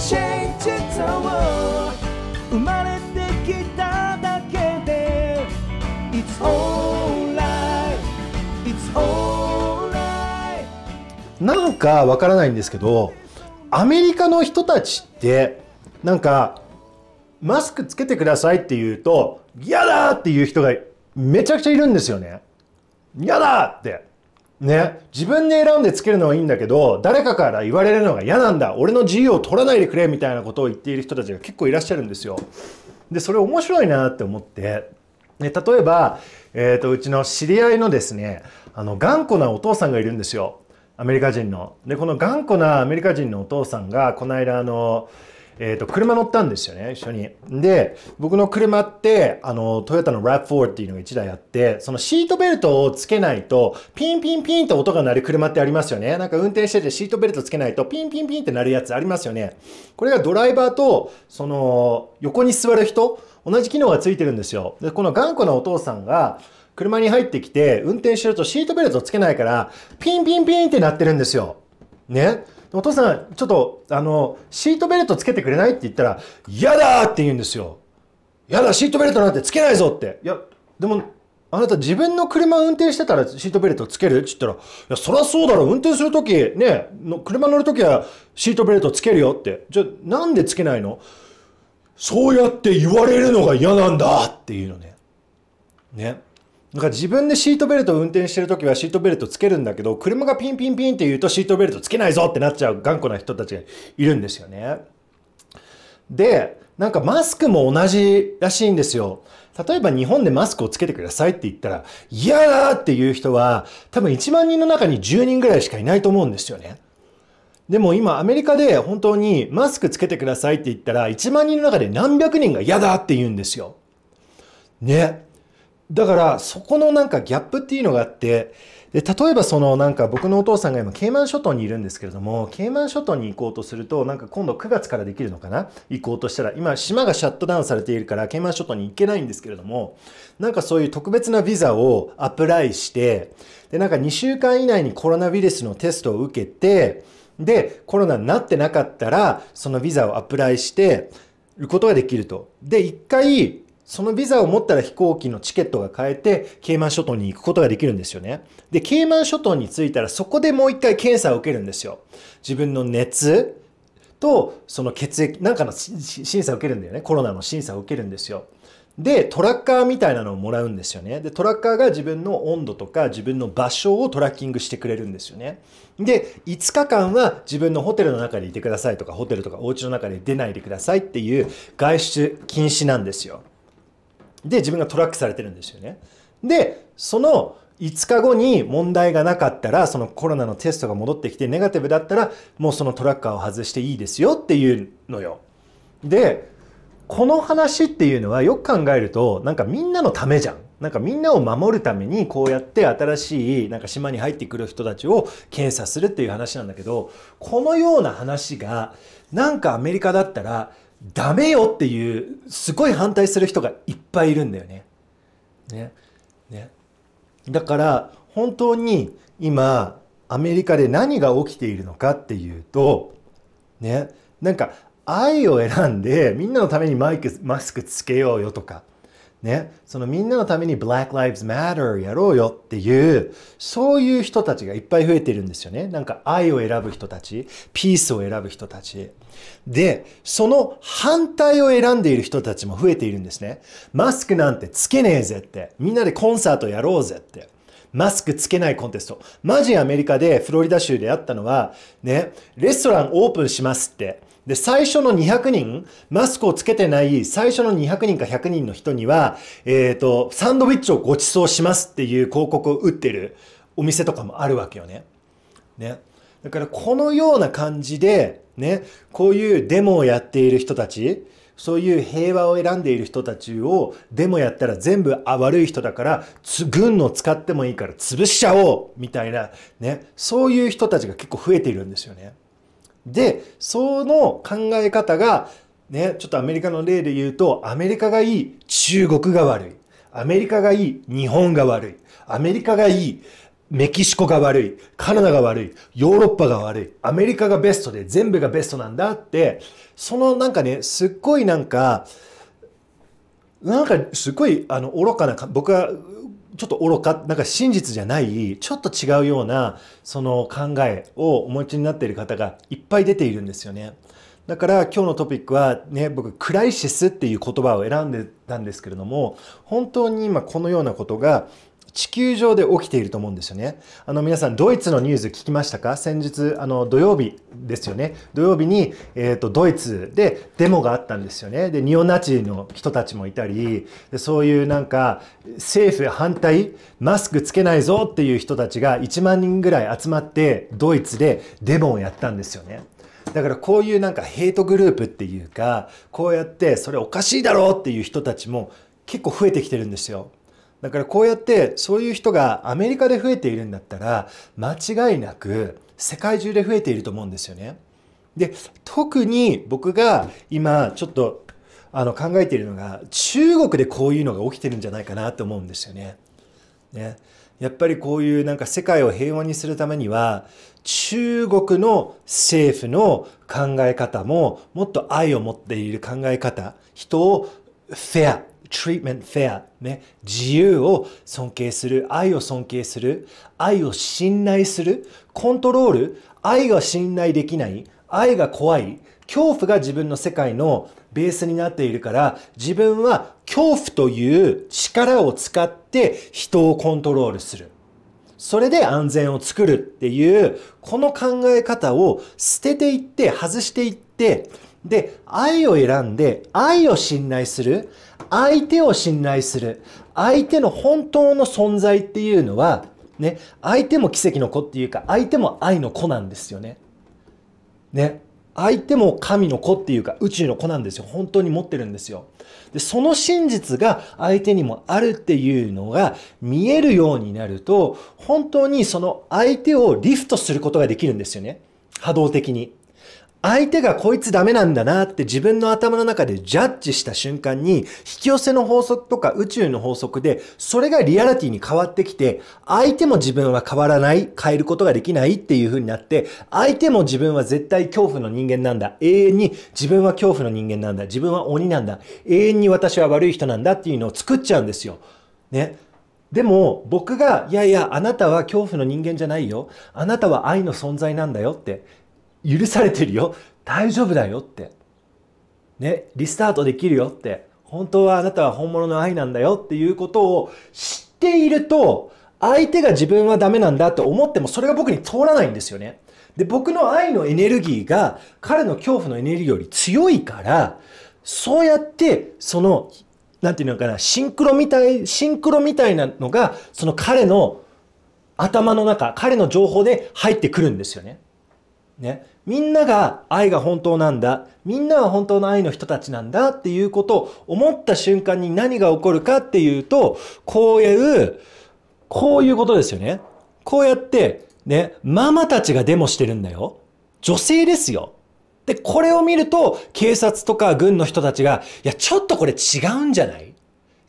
Change the world 生まれてきただけで It's alright It's alright なんかわからないんですけどアメリカの人たちってなんかマスクつけてくださいって言うと嫌だっていう人がめちゃくちゃいるんですよね嫌だってね、自分で選んでつけるのはいいんだけど、誰かから言われるのが嫌なんだ。俺の自由を取らないでくれみたいなことを言っている人たちが結構いらっしゃるんですよ。で、それ面白いなって思って。で、例えば、えっ、ー、と、うちの知り合いのですね、あの、頑固なお父さんがいるんですよ。アメリカ人の。で、この頑固なアメリカ人のお父さんが、この間、あの、えっ、ー、と、車乗ったんですよね、一緒に。で、僕の車って、あの、トヨタの RAV4 っていうのが1台あって、そのシートベルトをつけないと、ピンピンピンと音が鳴る車ってありますよね。なんか運転しててシートベルトつけないと、ピンピンピンって鳴るやつありますよね。これがドライバーと、その、横に座る人、同じ機能がついてるんですよ。で、この頑固なお父さんが、車に入ってきて、運転してるとシートベルトつけないから、ピンピンピンって鳴ってるんですよ。ね。お父さん、ちょっと、あの、シートベルトつけてくれないって言ったら、嫌だって言うんですよ。嫌だ、シートベルトなんてつけないぞって。いや、でも、あなた自分の車運転してたらシートベルトつけるって言ったら、いや、そりゃそうだろ、運転するとき、ね、の車乗るときはシートベルトつけるよって。じゃなんでつけないのそうやって言われるのが嫌なんだっていうのね。ね。だから自分でシートベルトを運転してるときはシートベルトつけるんだけど、車がピンピンピンって言うとシートベルトつけないぞってなっちゃう頑固な人たちがいるんですよね。で、なんかマスクも同じらしいんですよ。例えば日本でマスクをつけてくださいって言ったら、嫌だっていう人は多分1万人の中に10人ぐらいしかいないと思うんですよね。でも今アメリカで本当にマスクつけてくださいって言ったら1万人の中で何百人が嫌だって言うんですよ。ね。だからそこのなんかギャップっていうのがあってで例えばそのなんか僕のお父さんが今ケイマン諸島にいるんですけれどもケイマン諸島に行こうとするとなんか今度9月からできるのかな行こうとしたら今島がシャットダウンされているからケイマン諸島に行けないんですけれどもなんかそういう特別なビザをアプライしてでなんか2週間以内にコロナウイルスのテストを受けてでコロナになってなかったらそのビザをアプライしてることができると。で、一回そのビザを持ったら飛行機のチケットが買えて、ケイマン諸島に行くことができるんですよね。で、ケイマン諸島に着いたらそこでもう一回検査を受けるんですよ。自分の熱と、その血液、なんかの審査を受けるんだよね。コロナの審査を受けるんですよ。で、トラッカーみたいなのをもらうんですよね。で、トラッカーが自分の温度とか自分の場所をトラッキングしてくれるんですよね。で、5日間は自分のホテルの中にいてくださいとか、ホテルとかお家の中で出ないでくださいっていう外出禁止なんですよ。で自分がトラックされてるんですよね。でその5日後に問題がなかったらそのコロナのテストが戻ってきてネガティブだったらもうそのトラッカーを外していいですよっていうのよ。でこの話っていうのはよく考えるとなんかみんなのためじゃん。なんかみんなを守るためにこうやって新しいなんか島に入ってくる人たちを検査するっていう話なんだけどこのような話がなんかアメリカだったらダメよっていうすごい反対する人がいっぱいいるんだよね。ね。ね。だから本当に今アメリカで何が起きているのかっていうとねなんか愛を選んでみんなのためにマイクマスクつけようよとかね、そのみんなのために Black Lives Matter やろうよっていう、そういう人たちがいっぱい増えてるんですよね。なんか愛を選ぶ人たち、ピースを選ぶ人たち。で、その反対を選んでいる人たちも増えているんですね。マスクなんてつけねえぜって。みんなでコンサートやろうぜって。マスクつけないコンテスト。マジアメリカでフロリダ州であったのは、ね、レストランオープンしますって。で、最初の200人、マスクをつけてない最初の200人か100人の人には、えっ、ー、と、サンドイッチをご馳走しますっていう広告を打ってるお店とかもあるわけよね。ね。だからこのような感じで、ね、こういうデモをやっている人たち、そういう平和を選んでいる人たちを、デモやったら全部あ悪い人だから、軍の使ってもいいから潰しちゃおうみたいな、ね、そういう人たちが結構増えているんですよね。で、その考え方が、ね、ちょっとアメリカの例で言うと、アメリカがいい、中国が悪い。アメリカがいい、日本が悪い。アメリカがいい、メキシコが悪い、カナダが悪い、ヨーロッパが悪い、アメリカがベストで全部がベストなんだって、そのなんかね、すっごいなんか、なんかすっごいあの愚かな僕はちょっと愚か、なんか真実じゃない、ちょっと違うような、その考えをお持ちになっている方がいっぱい出ているんですよね。だから今日のトピックはね、僕、クライシスっていう言葉を選んでたんですけれども、本当に今このようなことが地球上で起きていると思うんですよね。あの皆さん、ドイツのニュース聞きましたか先日、あの土曜日ですよね。土曜日に、えーと、ドイツでデモがあったんですよね。で、ニオナチの人たちもいたり、でそういうなんか政府反対、マスクつけないぞっていう人たちが1万人ぐらい集まってドイツでデモをやったんですよね。だからこういうなんかヘイトグループっていうか、こうやってそれおかしいだろうっていう人たちも結構増えてきてるんですよ。だからこうやってそういう人がアメリカで増えているんだったら間違いなく世界中で増えていると思うんですよね。で特に僕が今ちょっとあの考えているのが中国でこういうのが起きてるんじゃないかなと思うんですよね。ねやっぱりこういうなんか世界を平和にするためには中国の政府の考え方ももっと愛を持っている考え方人をフェア treatment fair、ね、自由を尊敬する、愛を尊敬する、愛を信頼する、コントロール、愛が信頼できない、愛が怖い、恐怖が自分の世界のベースになっているから、自分は恐怖という力を使って人をコントロールする。それで安全を作るっていう、この考え方を捨てていって、外していって、で、愛を選んで、愛を信頼する、相手を信頼する、相手の本当の存在っていうのは、ね、相手も奇跡の子っていうか、相手も愛の子なんですよね。ね。相手も神の子っていうか宇宙の子なんですよ。本当に持ってるんですよ。で、その真実が相手にもあるっていうのが見えるようになると、本当にその相手をリフトすることができるんですよね。波動的に。相手がこいつダメなんだなって自分の頭の中でジャッジした瞬間に、引き寄せの法則とか宇宙の法則で、それがリアリティに変わってきて、相手も自分は変わらない、変えることができないっていう風になって、相手も自分は絶対恐怖の人間なんだ。永遠に自分は恐怖の人間なんだ。自分は鬼なんだ。永遠に私は悪い人なんだっていうのを作っちゃうんですよ。ね。でも僕が、いやいや、あなたは恐怖の人間じゃないよ。あなたは愛の存在なんだよって。許されてるよ大丈夫だよってねリスタートできるよって本当はあなたは本物の愛なんだよっていうことを知っていると相手が自分はダメなんだと思ってもそれが僕に通らないんですよね。で、僕の愛のエネルギーが彼の恐怖のエネルギーより強いから、そうやってその、なんていうのかな、シンクロみたい、シンクロみたいなのが、その彼の頭の中、彼の情報で入ってくるんですよね。ね、みんなが愛が本当なんだ。みんなは本当の愛の人たちなんだっていうことを思った瞬間に何が起こるかっていうと、こういう、こういうことですよね。こうやって、ね、ママたちがデモしてるんだよ。女性ですよ。で、これを見ると、警察とか軍の人たちが、いや、ちょっとこれ違うんじゃない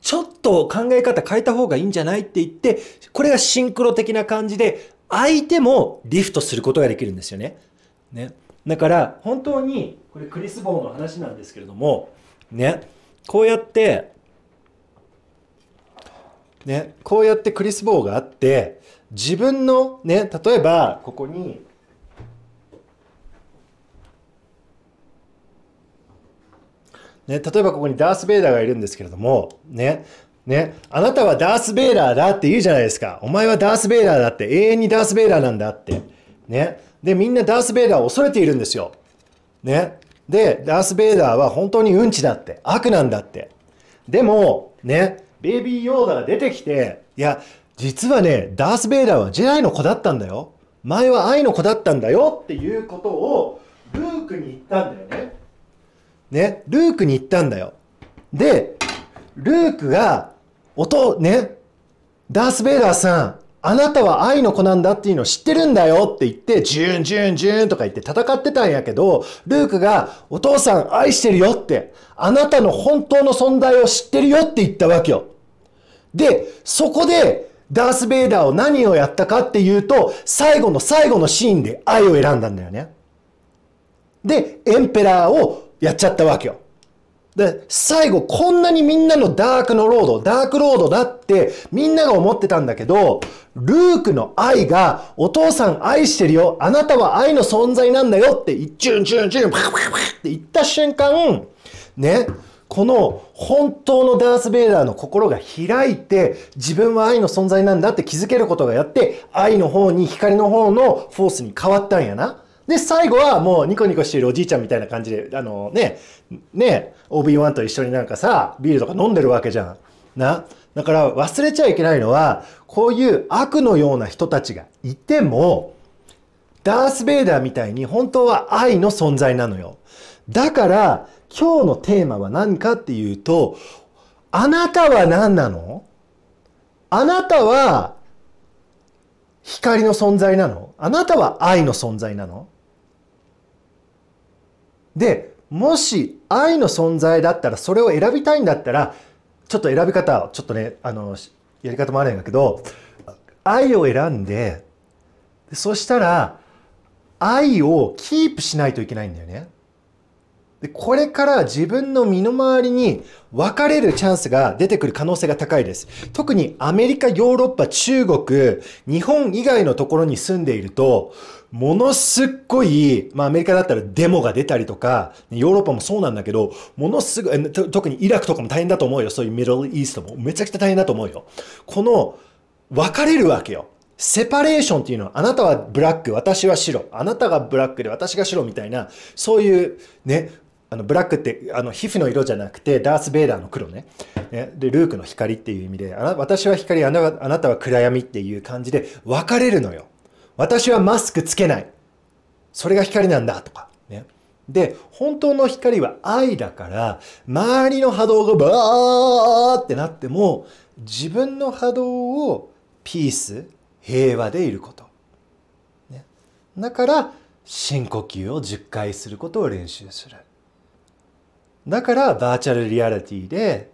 ちょっと考え方変えた方がいいんじゃないって言って、これがシンクロ的な感じで、相手もリフトすることができるんですよね。ね、だから本当にこれクリス・ボーの話なんですけれども、ね、こうやって、ね、こうやってクリス・ボーがあって自分の、ね、例えばここにね、例えばここにダース・ベイダーがいるんですけれども、ね、ね、あなたはダース・ベイダーだって言うじゃないですか。お前はダース・ベイダーだって、永遠にダース・ベイダーなんだって。ね、で、みんなダース・ベイダーを恐れているんですよ。ね。で、ダース・ベイダーは本当にうんちだって、悪なんだって。でも、ね、ベイビー・ヨーダが出てきて、いや、実はね、ダース・ベイダーはジェライの子だったんだよ。前は愛の子だったんだよっていうことを、ルークに言ったんだよね。ね、ルークに言ったんだよ。で、ルークが、音、ね、ダース・ベイダーさん、あなたは愛の子なんだっていうのを知ってるんだよって言って、ジュンジュンジュンとか言って戦ってたんやけど、ルークが、お父さん愛してるよって、あなたの本当の存在を知ってるよって言ったわけよ。で、そこで、ダース・ベイダーを何をやったかっていうと、最後の最後のシーンで愛を選んだんだよね。で、エンペラーをやっちゃったわけよ。で、最後、こんなにみんなのダークのロード、ダークロードだってみんなが思ってたんだけど、ルークの愛が、お父さん愛してるよ、あなたは愛の存在なんだよって、チュンチュンチュン、パクパクパクって言った瞬間、ね、この本当のダース・ベイダーの心が開いて自分は愛の存在なんだって気づけることがやって愛の方に光の方のフォースに変わったんやな。で、最後はもうニコニコしているおじいちゃんみたいな感じで、あのね、ね、OB1 と一緒になんかさ、ビールとか飲んでるわけじゃん。な。だから忘れちゃいけないのは、こういう悪のような人たちがいても、ダース・ベイダーみたいに本当は愛の存在なのよ。だから、今日のテーマは何かっていうと、あなたは何なのあなたは光の存在なのあなたは愛の存在なので、もし愛の存在だったら、それを選びたいんだったら、ちょっと選び方、ちょっとね、あの、やり方もあるんだけど、愛を選んで、そしたら、愛をキープしないといけないんだよね。で、これから自分の身の回りに分かれるチャンスが出てくる可能性が高いです。特にアメリカ、ヨーロッパ、中国、日本以外のところに住んでいると、ものすっごい、まあアメリカだったらデモが出たりとか、ヨーロッパもそうなんだけど、ものすごい、特にイラクとかも大変だと思うよ。そういうミドルイーストも。めちゃくちゃ大変だと思うよ。この、分かれるわけよ。セパレーションっていうのは、あなたはブラック、私は白、あなたがブラックで私が白みたいな、そういうね、あのブラックってあの皮膚の色じゃなくてダース・ベイダーの黒ねでルークの光っていう意味であな私は光あなあなたは暗闇っていう感じで分かれるのよ私はマスクつけないそれが光なんだとかねで本当の光は愛だから周りの波動がバーってなっても自分の波動をピース平和でいること、ね、だから深呼吸を10回することを練習するだからバーチャルリアリティで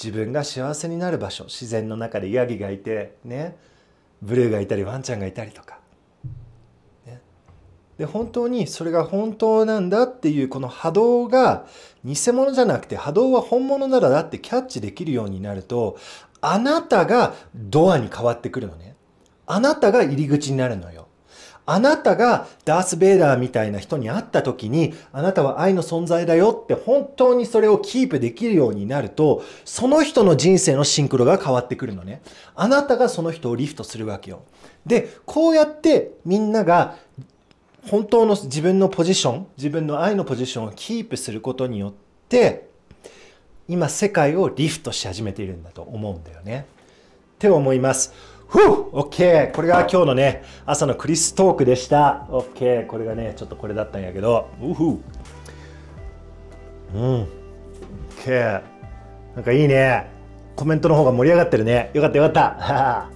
自分が幸せになる場所自然の中でヤギがいてねブルーがいたりワンちゃんがいたりとか、ね、で本当にそれが本当なんだっていうこの波動が偽物じゃなくて波動は本物ならだってキャッチできるようになるとあなたがドアに変わってくるのねあなたが入り口になるのよあなたがダース・ベイダーみたいな人に会った時に、あなたは愛の存在だよって本当にそれをキープできるようになると、その人の人生のシンクロが変わってくるのね。あなたがその人をリフトするわけよ。で、こうやってみんなが本当の自分のポジション、自分の愛のポジションをキープすることによって、今世界をリフトし始めているんだと思うんだよね。って思います。ふぅ !OK! これが今日のね、朝のクリストークでした。OK! これがね、ちょっとこれだったんやけど。うふうん。OK! なんかいいね。コメントの方が盛り上がってるね。よかったよかった。